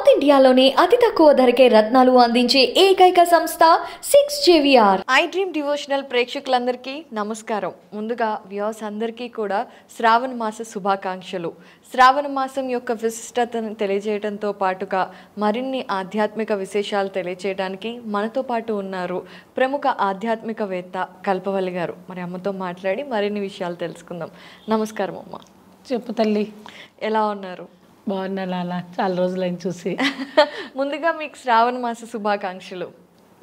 South ఇండియాలోనే అతి తక్కువ ధరకే రత్నాలు అందించే ఏకైక సంస్థ six J V R iDream devotional ప్రేక్షకులందరికీ నమస్కారం ముందుగా వ్యూస్ అందరికీ కూడా శ్రావణ మాస శుభాకాంక్షలు శ్రావణ మాసం యొక్క విశిష్టతను తెలియజేయడంతో పాటుగా మరిన్ని ఆధ్యాత్మిక విశేషాలు తెలియజేయడానికి మనతో పాటు ఉన్నారు ప్రముఖ ఆధ్యాత్మికవేత్త కల్పవల్లి గారు మరి అమ్మతో మాట్లాడి మరిన్ని విషయాలు తెలుసుకుందాం నమస్కారం అమ్మ చెప్పు తల్లి ఎలా ఉన్నారు బాగున్నా నాన్న చాలా రోజులైన చూసి ముందుగా మీకు శ్రావణ మాస శుభాకాంక్షలు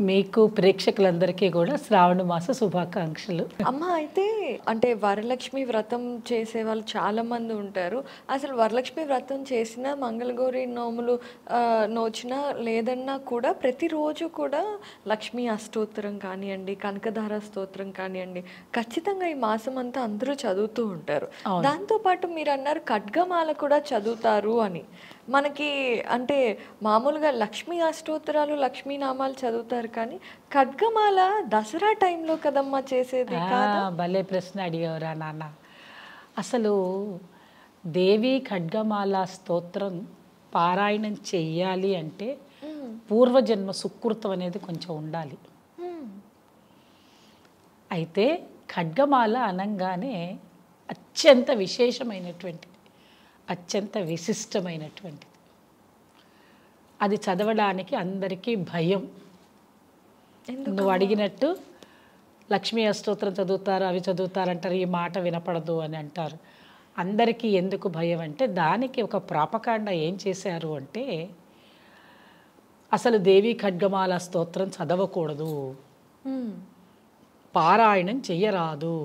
మీకు ప్రేక్షకులందరికీ కూడా శ్రావణ మాస శుభాకాంక్షలు అమ్మ అయితే అంటే వరలక్ష్మి వ్రతం చేసే వాళ్ళు చాలా మంది ఉంటారు అసలు వరలక్ష్మి వ్రతం చేసిన మంగళగౌరి నోములు నోచిన లేదన్నా కూడా ప్రతిరోజు కూడా లక్ష్మీ అష్టోత్తరం కానివ్వండి కనకధార స్తోత్రం కానివ్వండి ఖచ్చితంగా ఈ మాసం అంతా అందరూ చదువుతూ ఉంటారు దాంతోపాటు మీరు అన్నారు ఖడ్గమాల కూడా చదువుతారు అని మనకి అంటే మామూలుగా లక్ష్మీ అష్టోత్తరాలు నామాలు చదువుతారు కానీ ఖడ్గమాల దసరా టైంలో కదమ్మా చేసేది భలే ప్రశ్న అడిగేవరా నాన్న అసలు దేవి ఖడ్గమాల స్తోత్రం పారాయణం చెయ్యాలి అంటే పూర్వజన్మ సుకృతం అనేది కొంచెం ఉండాలి అయితే ఖడ్గమాల అనంగానే అత్యంత విశేషమైనటువంటి అత్యంత విశిష్టమైనటువంటిది అది చదవడానికి అందరికీ భయం నువ్వు అడిగినట్టు లక్ష్మీ అష్టోత్రం చదువుతారు అవి చదువుతారు అంటారు ఈ మాట వినపడదు అని అంటారు అందరికీ ఎందుకు భయం అంటే దానికి ఒక ప్రాపకాండ ఏం చేశారు అంటే అసలు దేవి ఖడ్గమాల స్తోత్రం చదవకూడదు పారాయణం చెయ్యరాదు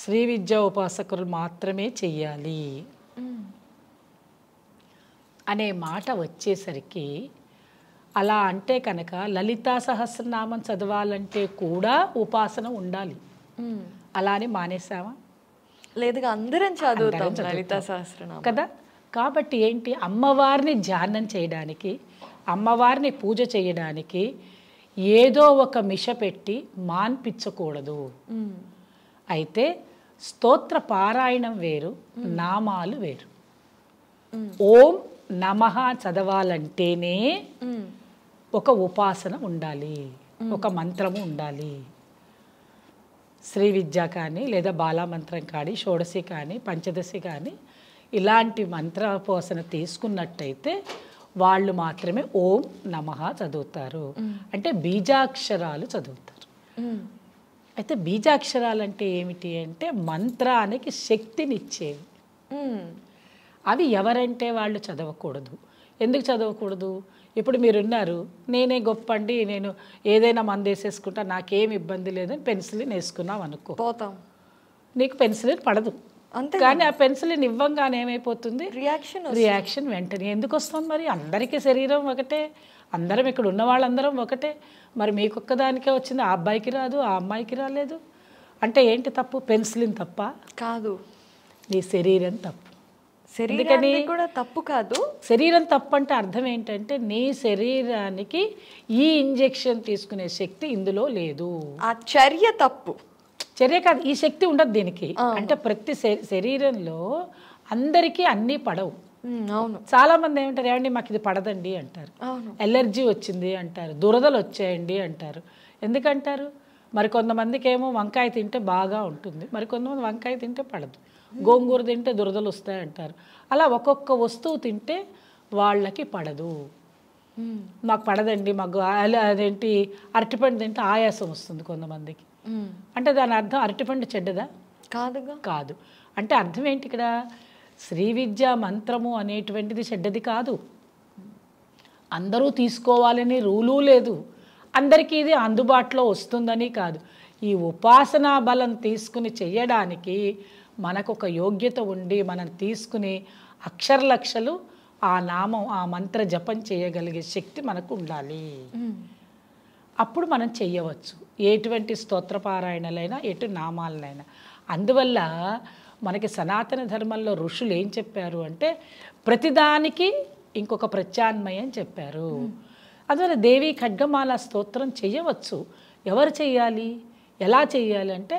శ్రీ విద్యా ఉపాసకులు మాత్రమే చెయ్యాలి అనే మాట వచ్చేసరికి అలా అంటే కనుక లలితా సహస్రనామం చదవాలంటే కూడా ఉపాసన ఉండాలి అలానే మానేసావా లేదుగా అందరం చదువుతాం లలితా సహస్రనామం కదా కాబట్టి ఏంటి అమ్మవారిని ధ్యానం చేయడానికి అమ్మవారిని పూజ చేయడానికి ఏదో ఒక మిష పెట్టి మాన్పించకూడదు అయితే స్తోత్ర పారాయణం వేరు నామాలు వేరు ఓం నమ చదవాలంటేనే ఒక ఉపాసన ఉండాలి ఒక మంత్రము ఉండాలి శ్రీ విద్య కానీ లేదా బాలామంత్రం కానీ షోడశి కానీ పంచదశి కానీ ఇలాంటి మంత్ర పోసన తీసుకున్నట్టయితే వాళ్ళు మాత్రమే ఓం నమ చదువుతారు అంటే బీజాక్షరాలు చదువుతారు అయితే బీజాక్షరాలు అంటే ఏమిటి అంటే మంత్రానికి శక్తినిచ్చేవి అవి ఎవరంటే వాళ్ళు చదవకూడదు ఎందుకు చదవకూడదు ఇప్పుడు మీరున్నారు నేనే గొప్ప అండి నేను ఏదైనా మంది వేసేసుకుంటా నాకేం ఇబ్బంది లేదని పెన్సిలిన్ వేసుకున్నాం అనుకో పోతాం నీకు పెన్సిలిన్ పడదు అంతే కానీ ఆ పెన్సిలిన్ ఇవ్వంగానే ఏమైపోతుంది రియాక్షన్ రియాక్షన్ వెంటనే ఎందుకు వస్తుంది మరి అందరికీ శరీరం ఒకటే అందరం ఇక్కడ ఉన్న వాళ్ళందరం ఒకటే మరి మీకొక్కదానికే వచ్చింది ఆ అబ్బాయికి రాదు ఆ అమ్మాయికి రాలేదు అంటే ఏంటి తప్పు పెన్సిలిన్ తప్ప కాదు నీ శరీరం తప్పు శరీరం కూడా తప్పు కాదు శరీరం తప్పు అంటే అర్థం ఏంటంటే నీ శరీరానికి ఈ ఇంజెక్షన్ తీసుకునే శక్తి ఇందులో లేదు ఆ చర్య తప్పు చర్య కాదు ఈ శక్తి ఉండదు దీనికి అంటే ప్రతి శరీరంలో అందరికీ అన్నీ పడవు అవును చాలా మంది ఏమంటారు ఏమండి మాకు ఇది పడదండి అంటారు ఎలర్జీ వచ్చింది అంటారు దురదలు వచ్చాయండి అంటారు ఎందుకంటారు కొంతమందికి ఏమో వంకాయ తింటే బాగా ఉంటుంది మరి కొంతమంది వంకాయ తింటే పడదు గోంగూర తింటే దురదలు వస్తాయంటారు అలా ఒక్కొక్క వస్తువు తింటే వాళ్ళకి పడదు మాకు పడదండి మాకు అదేంటి అరటిపండు తింటే ఆయాసం వస్తుంది కొంతమందికి అంటే దాని అర్థం అరటిపండు చెడ్డదా కాదు కాదు అంటే అర్థం ఏంటి ఇక్కడ శ్రీ విద్య మంత్రము అనేటువంటిది చెడ్డది కాదు అందరూ తీసుకోవాలని రూలు లేదు అందరికీ ఇది అందుబాటులో వస్తుందని కాదు ఈ ఉపాసనా బలం తీసుకుని చేయడానికి మనకు ఒక యోగ్యత ఉండి మనం తీసుకుని అక్షరలక్షలు ఆ నామం ఆ మంత్ర జపం చేయగలిగే శక్తి మనకు ఉండాలి అప్పుడు మనం చేయవచ్చు ఎటువంటి స్తోత్రపారాయణలైనా ఎటు నామాలనైనా అందువల్ల మనకి సనాతన ధర్మంలో ఋషులు ఏం చెప్పారు అంటే ప్రతిదానికి ఇంకొక ప్రత్యాన్మయం చెప్పారు అందువల్ల దేవి ఖడ్గమాల స్తోత్రం చేయవచ్చు ఎవరు చేయాలి ఎలా చెయ్యాలి అంటే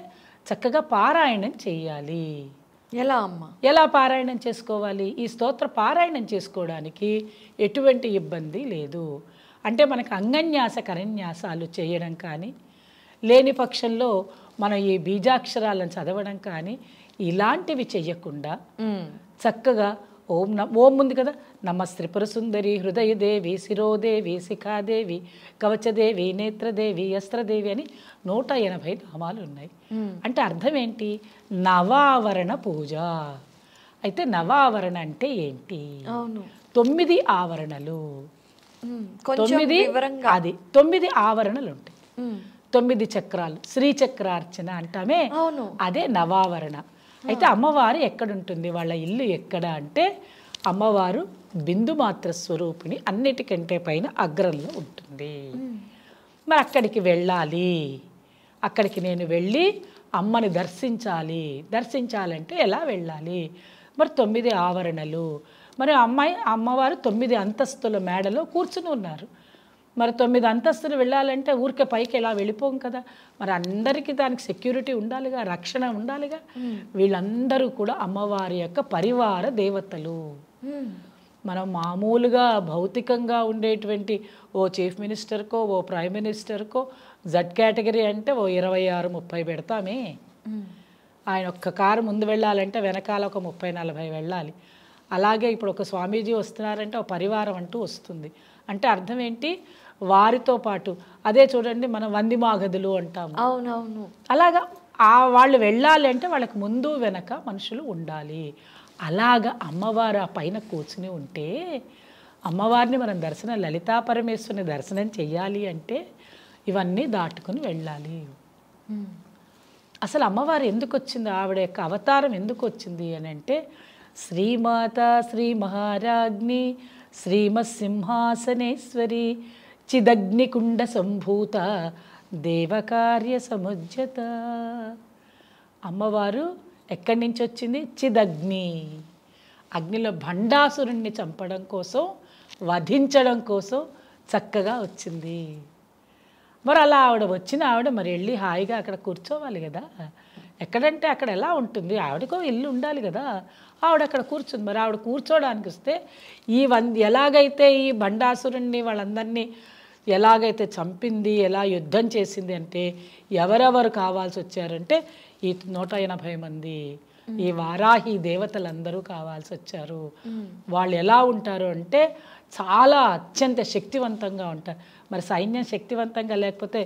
చక్కగా పారాయణం చేయాలి ఎలా అమ్మ ఎలా పారాయణం చేసుకోవాలి ఈ స్తోత్ర పారాయణం చేసుకోవడానికి ఎటువంటి ఇబ్బంది లేదు అంటే మనకు అంగన్యాస కరన్యాసాలు చేయడం కానీ లేని పక్షంలో మనం ఈ బీజాక్షరాలను చదవడం కానీ ఇలాంటివి చెయ్యకుండా చక్కగా ఓం ఓం ఉంది కదా నమ త్రిపుర సుందరి హృదయదేవి శిరోదేవి శిఖాదేవి కవచదేవి నేత్రదేవి అస్త్రదేవి అని నూట ఎనభై నామాలు ఉన్నాయి అంటే అర్థం ఏంటి నవావరణ పూజ అయితే నవావరణ అంటే ఏంటి తొమ్మిది ఆవరణలు తొమ్మిది అది తొమ్మిది ఆవరణలు ఉంటాయి తొమ్మిది చక్రాలు శ్రీచక్రార్చన అంటామే అదే నవావరణ అయితే అమ్మవారు ఎక్కడుంటుంది వాళ్ళ ఇల్లు ఎక్కడ అంటే అమ్మవారు బిందుమాత్ర స్వరూపిణి అన్నిటికంటే పైన అగ్రంలో ఉంటుంది మరి అక్కడికి వెళ్ళాలి అక్కడికి నేను వెళ్ళి అమ్మని దర్శించాలి దర్శించాలంటే ఎలా వెళ్ళాలి మరి తొమ్మిది ఆవరణలు మరి అమ్మాయి అమ్మవారు తొమ్మిది అంతస్తుల మేడలో కూర్చుని ఉన్నారు మరి తొమ్మిది అంతస్తులు వెళ్ళాలంటే ఊరికే పైకి ఎలా వెళ్ళిపోం కదా మరి అందరికీ దానికి సెక్యూరిటీ ఉండాలిగా రక్షణ ఉండాలిగా వీళ్ళందరూ కూడా అమ్మవారి యొక్క పరివార దేవతలు మనం మామూలుగా భౌతికంగా ఉండేటువంటి ఓ చీఫ్ మినిస్టర్కో ఓ ప్రైమ్ మినిస్టర్కో జడ్ కేటగిరీ అంటే ఓ ఇరవై ఆరు ముప్పై పెడతామే ఆయన ఒక్క కారు ముందు వెళ్ళాలంటే వెనకాల ఒక ముప్పై నలభై వెళ్ళాలి అలాగే ఇప్పుడు ఒక స్వామీజీ వస్తున్నారంటే ఒక పరివారం అంటూ వస్తుంది అంటే అర్థం ఏంటి వారితో పాటు అదే చూడండి మనం వంది మాగదులు అంటాము అవునవును అలాగా ఆ వాళ్ళు వెళ్ళాలి అంటే వాళ్ళకి ముందు వెనక మనుషులు ఉండాలి అలాగ అమ్మవారు ఆ పైన కూర్చుని ఉంటే అమ్మవారిని మనం దర్శనం లలితా పరమేశ్వరిని దర్శనం చెయ్యాలి అంటే ఇవన్నీ దాటుకుని వెళ్ళాలి అసలు అమ్మవారు ఎందుకు వచ్చింది ఆవిడ యొక్క అవతారం ఎందుకు వచ్చింది అని అంటే శ్రీమాత శ్రీ మహారాజ్ని శ్రీమసింహాసనేశ్వరి చిదగ్నికుండ సంభూత దేవకార్య సముజ్జత అమ్మవారు ఎక్కడి నుంచి వచ్చింది చిదగ్ని అగ్నిలో భండాసురుణ్ణి చంపడం కోసం వధించడం కోసం చక్కగా వచ్చింది మరి అలా ఆవిడ వచ్చిన ఆవిడ మరి వెళ్ళి హాయిగా అక్కడ కూర్చోవాలి కదా ఎక్కడంటే అక్కడ ఎలా ఉంటుంది ఆవిడకో ఇల్లు ఉండాలి కదా ఆవిడ అక్కడ కూర్చుంది మరి ఆవిడ కూర్చోడానికి వస్తే ఈ వంద ఎలాగైతే ఈ బండాసురుణ్ణి వాళ్ళందరినీ ఎలాగైతే చంపింది ఎలా యుద్ధం చేసింది అంటే ఎవరెవరు కావాల్సి వచ్చారంటే ఈ నూట ఎనభై మంది ఈ వారాహి దేవతలందరూ కావాల్సి వచ్చారు వాళ్ళు ఎలా ఉంటారు అంటే చాలా అత్యంత శక్తివంతంగా ఉంటారు మరి సైన్యం శక్తివంతంగా లేకపోతే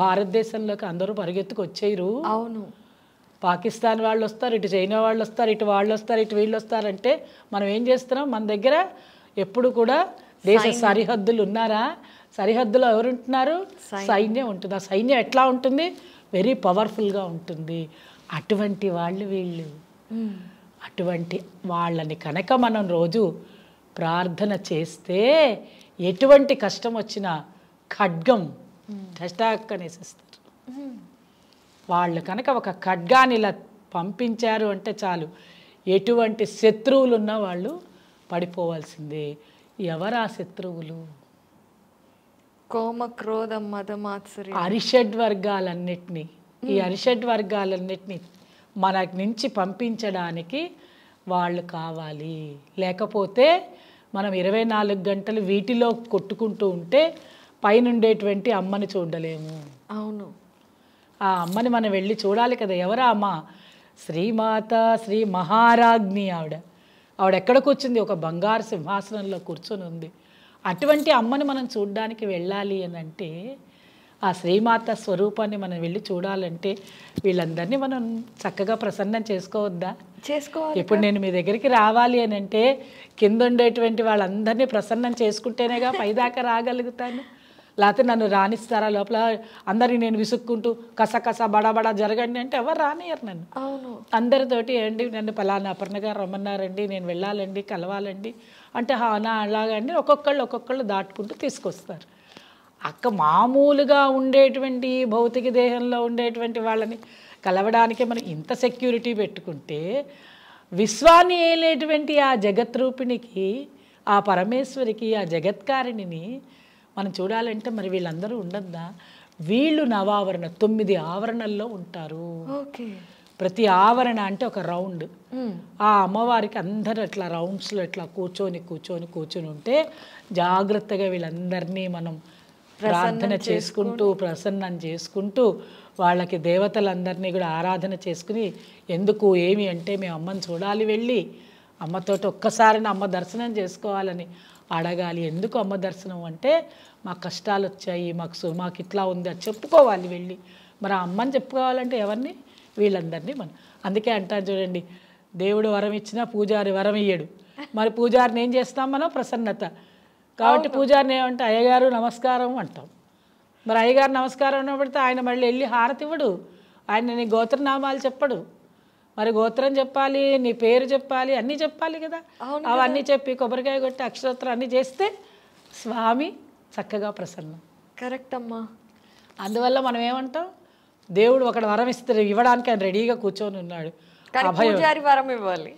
భారతదేశంలోకి అందరూ పరిగెత్తుకు వచ్చేయరు అవును పాకిస్తాన్ వాళ్ళు వస్తారు ఇటు చైనా వాళ్ళు వస్తారు ఇటు వాళ్ళు వస్తారు ఇటు వీళ్ళు వస్తారంటే మనం ఏం చేస్తున్నాం మన దగ్గర ఎప్పుడు కూడా దేశ సరిహద్దులు ఉన్నారా సరిహద్దులో ఎవరుంటున్నారు సైన్యం ఉంటుంది ఆ సైన్యం ఎట్లా ఉంటుంది వెరీ పవర్ఫుల్గా ఉంటుంది అటువంటి వాళ్ళు వీళ్ళు అటువంటి వాళ్ళని కనుక మనం రోజు ప్రార్థన చేస్తే ఎటువంటి కష్టం వచ్చినా ఖడ్గం కష్టాక్కనేసిస్తారు వాళ్ళు కనుక ఒక ఖడ్గాన్ని ఇలా పంపించారు అంటే చాలు ఎటువంటి శత్రువులు ఉన్నా వాళ్ళు పడిపోవాల్సిందే ఎవరా శత్రువులు కోమ క్రోధ మదమాత్సరి అరిషడ్ వర్గాలన్నిటినీ ఈ అరిషడ్ వర్గాలన్నిటినీ మన నుంచి పంపించడానికి వాళ్ళు కావాలి లేకపోతే మనం ఇరవై నాలుగు గంటలు వీటిలో కొట్టుకుంటూ ఉంటే పైనుండేటువంటి అమ్మని చూడలేము అవును ఆ అమ్మని మనం వెళ్ళి చూడాలి కదా ఎవరా అమ్మ శ్రీమాత శ్రీ మహారాజ్ని ఆవిడ ఆవిడ ఎక్కడికి వచ్చింది ఒక బంగారు సింహాసనంలో కూర్చొని ఉంది అటువంటి అమ్మని మనం చూడడానికి వెళ్ళాలి అని అంటే ఆ శ్రీమాత స్వరూపాన్ని మనం వెళ్ళి చూడాలంటే వీళ్ళందరినీ మనం చక్కగా ప్రసన్నం చేసుకోవద్దా చేసుకోవాలి ఇప్పుడు నేను మీ దగ్గరికి రావాలి అని అంటే కింద ఉండేటువంటి వాళ్ళందరినీ ప్రసన్నం చేసుకుంటేనేగా పైదాకా రాగలుగుతాను లేకపోతే నన్ను రాణిస్తారా లోపల అందరిని నేను విసుక్కుంటూ కస కస బడా జరగండి అంటే ఎవరు రానియరు నన్ను అందరితోటి ఏంటి నన్ను పలానా అపర్ణ గారు రమ్మన్నారండి నేను వెళ్ళాలండి కలవాలండి అంటే హానా అలాగండి ఒక్కొక్కళ్ళు ఒక్కొక్కళ్ళు దాటుకుంటూ తీసుకొస్తారు అక్క మామూలుగా ఉండేటువంటి భౌతిక దేహంలో ఉండేటువంటి వాళ్ళని కలవడానికి మనం ఇంత సెక్యూరిటీ పెట్టుకుంటే విశ్వాన్ని ఏలేటువంటి ఆ రూపిణికి ఆ పరమేశ్వరికి ఆ జగత్కారిణిని మనం చూడాలంటే మరి వీళ్ళందరూ ఉండద్దా వీళ్ళు నవావరణ తొమ్మిది ఆవరణల్లో ఉంటారు ప్రతి ఆవరణ అంటే ఒక రౌండ్ ఆ అమ్మవారికి అందరూ అట్లా రౌండ్స్లో ఇట్లా కూర్చొని కూర్చొని కూర్చొని ఉంటే జాగ్రత్తగా వీళ్ళందరినీ మనం ప్రార్థన చేసుకుంటూ ప్రసన్నం చేసుకుంటూ వాళ్ళకి దేవతలందరినీ కూడా ఆరాధన చేసుకుని ఎందుకు ఏమి అంటే మేము అమ్మని చూడాలి వెళ్ళి అమ్మతోటి ఒక్కసారి అమ్మ దర్శనం చేసుకోవాలని అడగాలి ఎందుకు అమ్మ దర్శనం అంటే మాకు కష్టాలు వచ్చాయి మాకు మాకు ఇట్లా ఉంది అది చెప్పుకోవాలి వెళ్ళి మరి ఆ అమ్మని చెప్పుకోవాలంటే ఎవరిని వీళ్ళందరినీ మనం అందుకే అంటారు చూడండి దేవుడు వరం ఇచ్చినా పూజారి వరం ఇయ్యడు మరి పూజారిని ఏం చేస్తాం మనం ప్రసన్నత కాబట్టి పూజారిని ఏమంటే అయ్యగారు నమస్కారం అంటాం మరి అయ్యగారు నమస్కారం పడితే ఆయన మళ్ళీ వెళ్ళి హారతి ఇవ్వడు ఆయన నీ గోత్రనామాలు చెప్పడు మరి గోత్రం చెప్పాలి నీ పేరు చెప్పాలి అన్నీ చెప్పాలి కదా అవన్నీ చెప్పి కొబ్బరికాయ కొట్టి అక్షరత్రం అన్నీ చేస్తే స్వామి చక్కగా ప్రసన్నం కరెక్ట్ అమ్మా అందువల్ల మనం ఏమంటాం దేవుడు ఒకటి వరం ఇస్తారు ఇవ్వడానికి ఆయన రెడీగా కూర్చొని ఉన్నాడు పూజారి వరం ఇవ్వాలి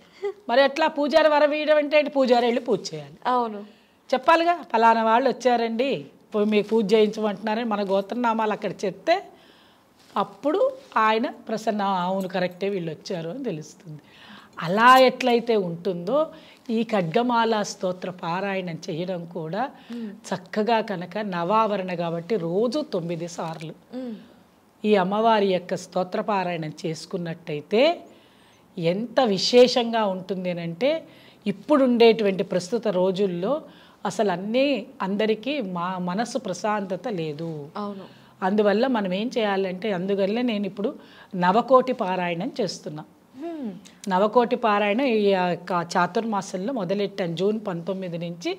మరి ఎట్లా పూజారి వరం ఇవ్వడం అంటే పూజారి వెళ్ళి పూజ చేయాలి అవును చెప్పాలిగా ఫలానా వాళ్ళు వచ్చారండి మీకు పూజ చేయించమంటున్నారని మన గోత్రనామాలు అక్కడ చెప్తే అప్పుడు ఆయన ప్రసన్న అవును కరెక్టే వీళ్ళు వచ్చారు అని తెలుస్తుంది అలా ఎట్లయితే ఉంటుందో ఈ ఖడ్గమాల స్తోత్ర పారాయణం చేయడం కూడా చక్కగా కనుక నవావరణ కాబట్టి రోజు తొమ్మిది సార్లు ఈ అమ్మవారి యొక్క స్తోత్ర పారాయణం చేసుకున్నట్టయితే ఎంత విశేషంగా ఉంటుంది అంటే ఇప్పుడుండేటువంటి ప్రస్తుత రోజుల్లో అసలు అన్నీ అందరికీ మా మనసు ప్రశాంతత లేదు అవును అందువల్ల మనం ఏం చేయాలంటే అందువల్ల నేను ఇప్పుడు నవకోటి పారాయణం చేస్తున్నా నవకోటి పారాయణం ఈ యొక్క చాతుర్మాసంలో మొదలెట్టాను జూన్ పంతొమ్మిది నుంచి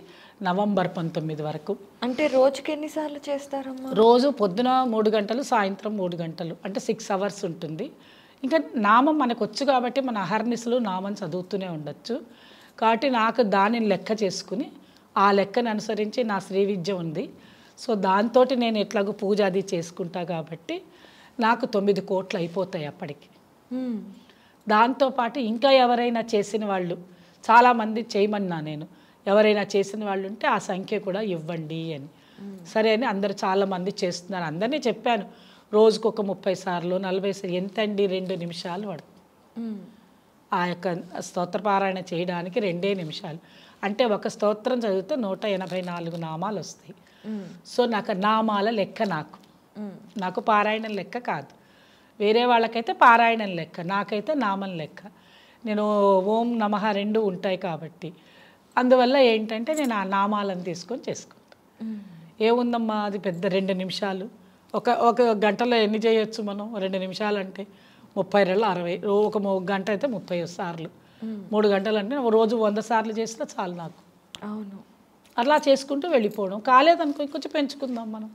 నవంబర్ పంతొమ్మిది వరకు అంటే రోజుకి ఎన్నిసార్లు చేస్తారు రోజు పొద్దున మూడు గంటలు సాయంత్రం మూడు గంటలు అంటే సిక్స్ అవర్స్ ఉంటుంది ఇంకా నామం మనకు వచ్చు కాబట్టి మన అహర్నిసులు నామం చదువుతూనే ఉండొచ్చు కాబట్టి నాకు దానిని లెక్క చేసుకుని ఆ లెక్కను అనుసరించి నా శ్రీ విద్య ఉంది సో దాంతో నేను ఎట్లాగో పూజ అది చేసుకుంటా కాబట్టి నాకు తొమ్మిది కోట్లు అయిపోతాయి అప్పటికి దాంతోపాటు ఇంకా ఎవరైనా చేసిన వాళ్ళు చాలామంది చేయమన్నా నేను ఎవరైనా చేసిన వాళ్ళు ఉంటే ఆ సంఖ్య కూడా ఇవ్వండి అని సరే అని అందరు చాలామంది చేస్తున్నారు అందరినీ చెప్పాను రోజుకు ఒక ముప్పై సార్లు నలభై సార్లు ఎంతండి రెండు నిమిషాలు పడుతుంది ఆ యొక్క స్తోత్రపారాయణ చేయడానికి రెండే నిమిషాలు అంటే ఒక స్తోత్రం చదివితే నూట ఎనభై నాలుగు నామాలు వస్తాయి సో నాకు నామాల లెక్క నాకు నాకు పారాయణం లెక్క కాదు వేరే వాళ్ళకైతే పారాయణం లెక్క నాకైతే నామం లెక్క నేను ఓం నమః రెండు ఉంటాయి కాబట్టి అందువల్ల ఏంటంటే నేను ఆ నామాలను తీసుకొని చేసుకుంటాను ఏముందమ్మా అది పెద్ద రెండు నిమిషాలు ఒక ఒక గంటలో ఎన్ని చేయొచ్చు మనం రెండు నిమిషాలు అంటే ముప్పై రెండు అరవై ఒక గంట అయితే ముప్పై సార్లు మూడు గంటలు అంటే రోజు వంద సార్లు చేసినా చాలు నాకు అవును అలా చేసుకుంటూ వెళ్ళిపోవడం కాలేదనుకో ఇంకొంచెం పెంచుకుందాం మనం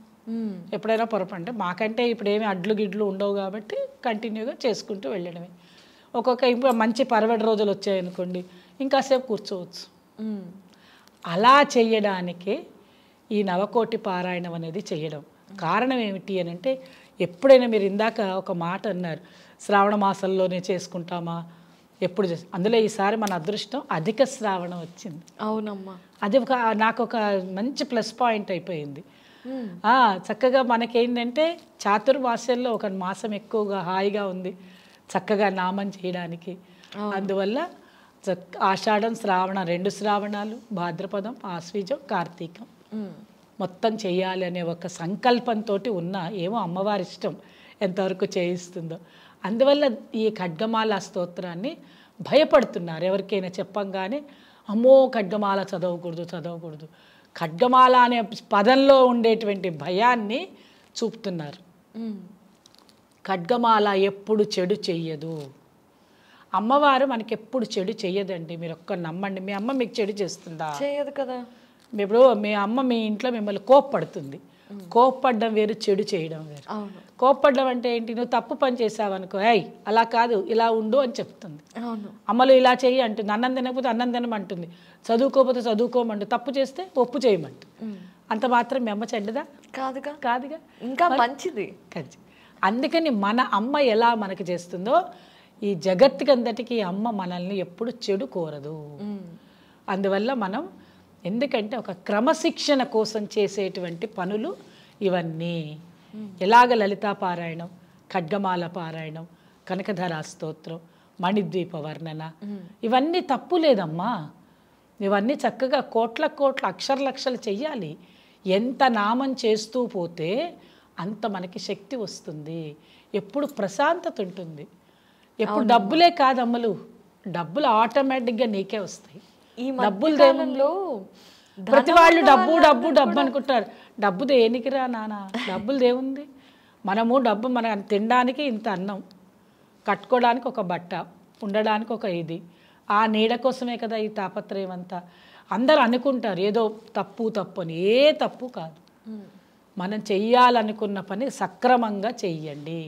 ఎప్పుడైనా పొరపండి మాకంటే ఇప్పుడు ఏమి అడ్లు గిడ్లు ఉండవు కాబట్టి కంటిన్యూగా చేసుకుంటూ వెళ్ళడమే ఒక్కొక్క ఇంకా మంచి పరవడి రోజులు వచ్చాయనుకోండి ఇంకాసేపు కూర్చోవచ్చు అలా చేయడానికి ఈ నవకోటి పారాయణం అనేది చేయడం కారణం ఏమిటి అని అంటే ఎప్పుడైనా మీరు ఇందాక ఒక మాట అన్నారు శ్రావణ మాసంలోనే చేసుకుంటామా ఎప్పుడు చేసి అందులో ఈసారి మన అదృష్టం అధిక శ్రావణం వచ్చింది అవునమ్మా అది ఒక నాకు ఒక మంచి ప్లస్ పాయింట్ అయిపోయింది చక్కగా మనకేంటంటే చాతుర్మాసంలో ఒక మాసం ఎక్కువగా హాయిగా ఉంది చక్కగా నామం చేయడానికి అందువల్ల ఆషాఢం శ్రావణ రెండు శ్రావణాలు భాద్రపదం ఆశ్వీజం కార్తీకం మొత్తం చేయాలి అనే ఒక సంకల్పంతో ఉన్న ఏమో అమ్మవారి ఇష్టం ఎంతవరకు చేయిస్తుందో అందువల్ల ఈ ఖడ్గమాల స్తోత్రాన్ని భయపడుతున్నారు ఎవరికైనా చెప్పంగానే అమ్మో ఖడ్గమాల చదవకూడదు చదవకూడదు ఖడ్గమాల అనే పదంలో ఉండేటువంటి భయాన్ని చూపుతున్నారు ఖడ్గమాల ఎప్పుడు చెడు చెయ్యదు అమ్మవారు మనకెప్పుడు చెడు చెయ్యదండి మీరు ఒక్క నమ్మండి మీ అమ్మ మీకు చెడు చేస్తుందా చేయదు కదా ఇప్పుడు మీ అమ్మ మీ ఇంట్లో మిమ్మల్ని కోప్పడుతుంది కోప్పడ్డం వేరు చెడు చేయడం వేరు కోప్పడ్డం అంటే ఏంటి నువ్వు తప్పు పని చేసావనుకో ఏయ్ అలా కాదు ఇలా ఉండు అని చెప్తుంది అమ్మలు ఇలా చేయి అంటుంది అన్నం తినకపోతే అన్నం తినమంటుంది చదువుకోకపోతే చదువుకోమంటు తప్పు చేస్తే ఒప్పు చేయమంట అంత మాత్రం మెమ్మ చెడ్డదా కాదుగా కాదుగా ఇంకా మంచిది అందుకని మన అమ్మ ఎలా మనకి చేస్తుందో ఈ అందటికి అమ్మ మనల్ని ఎప్పుడు చెడు కోరదు అందువల్ల మనం ఎందుకంటే ఒక క్రమశిక్షణ కోసం చేసేటువంటి పనులు ఇవన్నీ ఎలాగ లలితా పారాయణం ఖడ్గమాల పారాయణం కనకధరా స్తోత్రం మణిద్వీప వర్ణన ఇవన్నీ తప్పు లేదమ్మా ఇవన్నీ చక్కగా కోట్ల కోట్ల అక్షర లక్షలు చెయ్యాలి ఎంత నామం చేస్తూ పోతే అంత మనకి శక్తి వస్తుంది ఎప్పుడు ప్రశాంతత ఉంటుంది ఎప్పుడు డబ్బులే కాదమ్మలు డబ్బులు ఆటోమేటిక్గా నీకే వస్తాయి ఈ డబ్బులు దేవంలో ప్రతి వాళ్ళు డబ్బు డబ్బు డబ్బు అనుకుంటారు డబ్బు దేనికిరా నాన్న డబ్బులు దేవుంది మనము డబ్బు మన తినడానికి ఇంత అన్నం కట్టుకోవడానికి ఒక బట్ట ఉండడానికి ఒక ఇది ఆ నీడ కోసమే కదా ఈ తాపత్రయం అంతా అందరు అనుకుంటారు ఏదో తప్పు తప్పు అని ఏ తప్పు కాదు మనం చెయ్యాలనుకున్న పని సక్రమంగా చెయ్యండి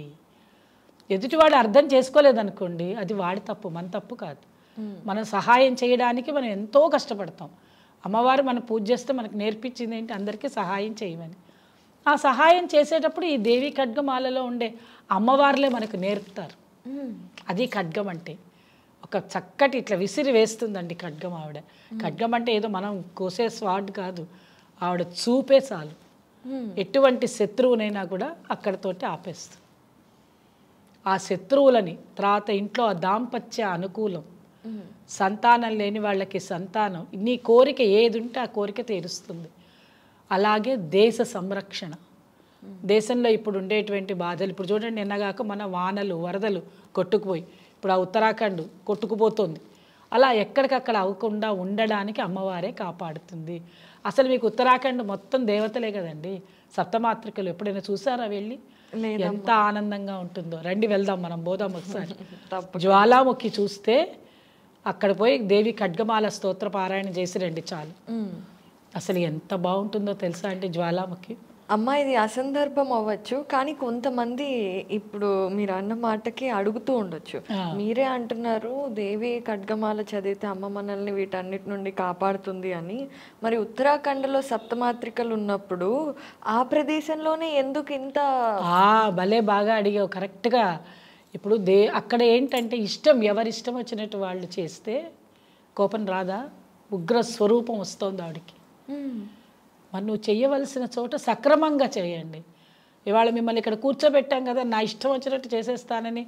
ఎదుటివాడు అర్థం చేసుకోలేదనుకోండి అది వాడి తప్పు మన తప్పు కాదు మనం సహాయం చేయడానికి మనం ఎంతో కష్టపడతాం అమ్మవారు మనం పూజ చేస్తే మనకు నేర్పించింది ఏంటి అందరికీ సహాయం చేయమని ఆ సహాయం చేసేటప్పుడు ఈ దేవి ఖడ్గమాలలో ఉండే అమ్మవార్లే మనకు నేర్పుతారు అది ఖడ్గం అంటే ఒక చక్కటి ఇట్లా విసిరి వేస్తుందండి ఖడ్గం ఆవిడ ఖడ్గం అంటే ఏదో మనం కోసే స్వాడ్ కాదు ఆవిడ చూపే చాలు ఎటువంటి శత్రువునైనా కూడా అక్కడతోటి ఆపేస్తుంది ఆ శత్రువులని తర్వాత ఇంట్లో ఆ దాంపత్య అనుకూలం సంతానం లేని వాళ్ళకి సంతానం నీ కోరిక ఏది ఉంటే ఆ కోరిక తీరుస్తుంది అలాగే దేశ సంరక్షణ దేశంలో ఇప్పుడు ఉండేటువంటి బాధలు ఇప్పుడు చూడండి నిన్నగాక మన వానలు వరదలు కొట్టుకుపోయి ఇప్పుడు ఆ ఉత్తరాఖండ్ కొట్టుకుపోతుంది అలా ఎక్కడికక్కడ అవ్వకుండా ఉండడానికి అమ్మవారే కాపాడుతుంది అసలు మీకు ఉత్తరాఖండ్ మొత్తం దేవతలే కదండి సప్తమాత్రికలు ఎప్పుడైనా చూసారా వెళ్ళి ఎంత ఆనందంగా ఉంటుందో రండి వెళ్దాం మనం బోదాం ఒకసారి జ్వాలాముఖి చూస్తే అక్కడ పోయి దేవి ఖడ్గమాల స్తోత్ర పారాయణ చేసి రండి చాలు అసలు ఎంత బాగుంటుందో తెలుసా అండి జ్వాలాముఖి అమ్మ ఇది అసందర్భం అవ్వచ్చు కానీ కొంతమంది ఇప్పుడు మీరు అన్న మాటకి అడుగుతూ ఉండొచ్చు మీరే అంటున్నారు దేవి ఖడ్గమాల చదివితే అమ్మ మనల్ని వీటన్నిటి నుండి కాపాడుతుంది అని మరి ఉత్తరాఖండ్లో సప్తమాత్రికలు ఉన్నప్పుడు ఆ ప్రదేశంలోనే ఎందుకు ఇంత భలే బాగా అడిగావు కరెక్ట్గా ఇప్పుడు దే అక్కడ ఏంటంటే ఇష్టం ఎవరిష్టం వచ్చినట్టు వాళ్ళు చేస్తే కోపం రాదా ఉగ్ర స్వరూపం వస్తుంది ఆవిడకి hmm. మరి నువ్వు చేయవలసిన చోట సక్రమంగా చేయండి ఇవాళ మిమ్మల్ని ఇక్కడ కూర్చోబెట్టాం కదా నా ఇష్టం వచ్చినట్టు చేసేస్తానని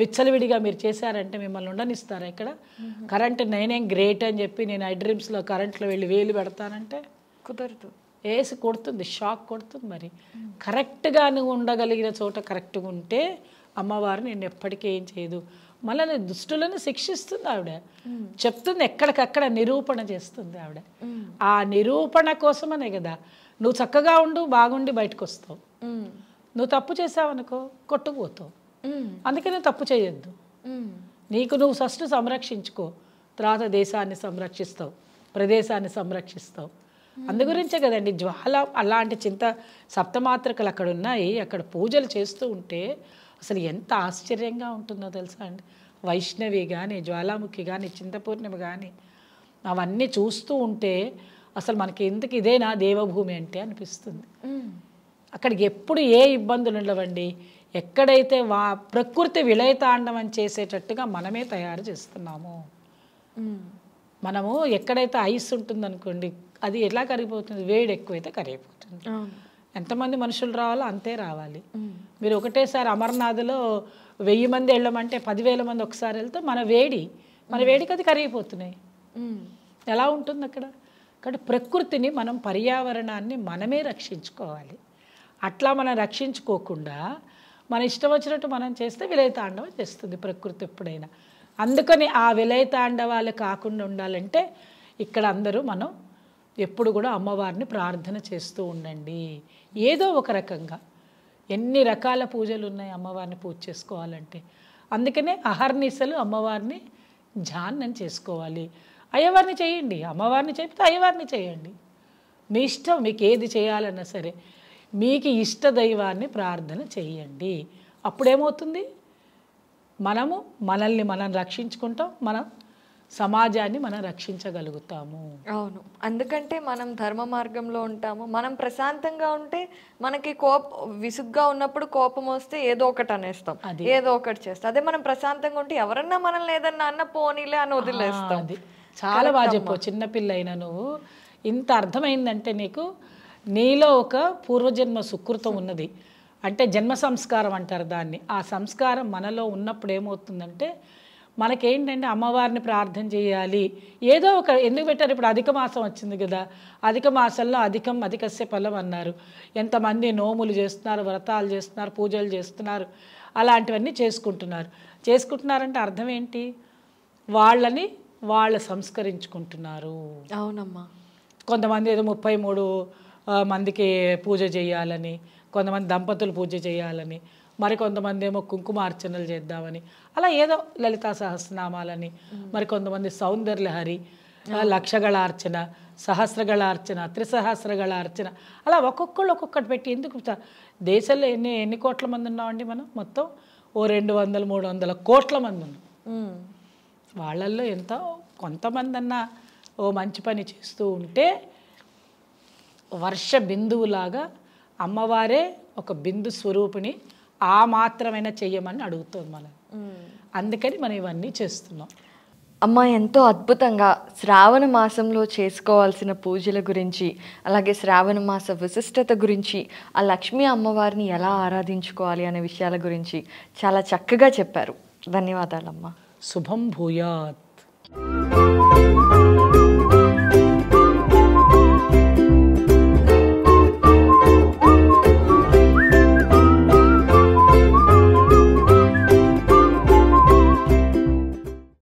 విచ్చలవిడిగా మీరు చేశారంటే మిమ్మల్ని ఉండనిస్తారా ఇక్కడ hmm. కరెంట్ నేనేం గ్రేట్ అని చెప్పి నేను ఐ డ్రీమ్స్లో కరెంట్లో వెళ్ళి వేలు పెడతానంటే కుదరదు వేసి కొడుతుంది షాక్ కొడుతుంది మరి hmm. కరెక్ట్గా నువ్వు ఉండగలిగిన చోట కరెక్ట్గా ఉంటే అమ్మవారు నేను ఎప్పటికీ ఏం చేయదు మళ్ళీ దుష్టులను శిక్షిస్తుంది ఆవిడ చెప్తుంది ఎక్కడికక్కడ నిరూపణ చేస్తుంది ఆవిడ ఆ నిరూపణ కోసమనే కదా నువ్వు చక్కగా ఉండు బాగుండి బయటకు వస్తావు నువ్వు తప్పు చేసావనుకో కొట్టుకుపోతావు అందుకే నువ్వు తప్పు చేయొద్దు నీకు నువ్వు ఫస్ట్ సంరక్షించుకో తర్వాత దేశాన్ని సంరక్షిస్తావు ప్రదేశాన్ని సంరక్షిస్తావు అందుగురించే కదండి జ్వాల అలాంటి చింత సప్తమాత్రికలు అక్కడ ఉన్నాయి అక్కడ పూజలు చేస్తూ ఉంటే అసలు ఎంత ఆశ్చర్యంగా ఉంటుందో తెలుసా అండి వైష్ణవి కానీ జ్వాలాముఖి కానీ చింతపూర్ణమి కానీ అవన్నీ చూస్తూ ఉంటే అసలు మనకి ఎందుకు ఇదేనా దేవభూమి అంటే అనిపిస్తుంది అక్కడికి ఎప్పుడు ఏ ఇబ్బందులు ఉండవండి ఎక్కడైతే వా ప్రకృతి విలయతాండవం చేసేటట్టుగా మనమే తయారు చేస్తున్నాము మనము ఎక్కడైతే ఐస్ ఉంటుందనుకోండి అది ఎలా కరిగిపోతుంది వేడి ఎక్కువైతే కరిగిపోతుంది ఎంతమంది మనుషులు రావాలో అంతే రావాలి మీరు ఒకటేసారి అమర్నాథ్లో వెయ్యి మంది వెళ్ళమంటే పదివేల మంది ఒకసారి వెళ్తే మన వేడి మన వేడికి అది కరిగిపోతున్నాయి ఎలా ఉంటుంది అక్కడ కాబట్టి ప్రకృతిని మనం పర్యావరణాన్ని మనమే రక్షించుకోవాలి అట్లా మనం రక్షించుకోకుండా మన ఇష్టం వచ్చినట్టు మనం చేస్తే విలయతాండవం చేస్తుంది ప్రకృతి ఎప్పుడైనా అందుకని ఆ విలయతాండవాలు కాకుండా ఉండాలంటే ఇక్కడ అందరూ మనం ఎప్పుడు కూడా అమ్మవారిని ప్రార్థన చేస్తూ ఉండండి ఏదో ఒక రకంగా ఎన్ని రకాల పూజలు ఉన్నాయి అమ్మవారిని పూజ చేసుకోవాలంటే అందుకనే అహర్నిశలు అమ్మవారిని ధ్యానం చేసుకోవాలి అయ్యవారిని చేయండి అమ్మవారిని చెప్తే అయ్యవారిని చేయండి మీ ఇష్టం మీకు ఏది చేయాలన్నా సరే మీకు ఇష్ట దైవాన్ని ప్రార్థన చేయండి అప్పుడేమవుతుంది మనము మనల్ని మనం రక్షించుకుంటాం మనం సమాజాన్ని మనం రక్షించగలుగుతాము అవును అందుకంటే మనం ధర్మ మార్గంలో ఉంటాము మనం ప్రశాంతంగా ఉంటే మనకి కోప విసుగ్గా ఉన్నప్పుడు కోపం వస్తే ఏదో ఒకటి అనేస్తాం ఏదో ఒకటి చేస్తాం అదే మనం ప్రశాంతంగా ఉంటే ఎవరన్నా మనల్ని ఏదన్నా అన్న పోనీలే అని వదిలేస్తాం చాలా బాగా చెప్పు చిన్నపిల్ల అయినా నువ్వు ఇంత అర్థమైందంటే నీకు నీలో ఒక పూర్వజన్మ సుకృతం ఉన్నది అంటే జన్మ సంస్కారం అంటారు దాన్ని ఆ సంస్కారం మనలో ఉన్నప్పుడు ఏమవుతుందంటే మనకేంటంటే అమ్మవారిని ప్రార్థన చేయాలి ఏదో ఒక ఎందుకు పెట్టారు ఇప్పుడు అధిక మాసం వచ్చింది కదా అధిక మాసంలో అధికం అధికస్య ఫలం అన్నారు ఎంతమంది నోములు చేస్తున్నారు వ్రతాలు చేస్తున్నారు పూజలు చేస్తున్నారు అలాంటివన్నీ చేసుకుంటున్నారు చేసుకుంటున్నారంటే అర్థం ఏంటి వాళ్ళని వాళ్ళు సంస్కరించుకుంటున్నారు అవునమ్మా కొంతమంది ఏదో ముప్పై మూడు మందికి పూజ చేయాలని కొంతమంది దంపతులు పూజ చేయాలని మరికొంతమంది ఏమో అర్చనలు చేద్దామని అలా ఏదో లలితా సహస్రనామాలని మరికొంతమంది సౌందర్యహరి అర్చన త్రిసహస్రగళ అర్చన అలా ఒక్కొక్కళ్ళు ఒక్కొక్కటి పెట్టి ఎందుకు దేశంలో ఎన్ని ఎన్ని కోట్ల మంది ఉన్నామండి మనం మొత్తం ఓ రెండు వందల మూడు వందల కోట్ల మంది ఉన్నాం వాళ్ళల్లో ఎంతో కొంతమంది అన్నా ఓ మంచి పని చేస్తూ ఉంటే వర్ష బిందువులాగా అమ్మవారే ఒక బిందు స్వరూపిణి ఆ మాత్రమైనా చెయ్యమని అడుగుతుంది మనం అందుకని మనం ఇవన్నీ చేస్తున్నాం అమ్మ ఎంతో అద్భుతంగా శ్రావణ మాసంలో చేసుకోవాల్సిన పూజల గురించి అలాగే శ్రావణ మాస విశిష్టత గురించి ఆ లక్ష్మీ అమ్మవారిని ఎలా ఆరాధించుకోవాలి అనే విషయాల గురించి చాలా చక్కగా చెప్పారు ధన్యవాదాలమ్మ శుభం భూయాత్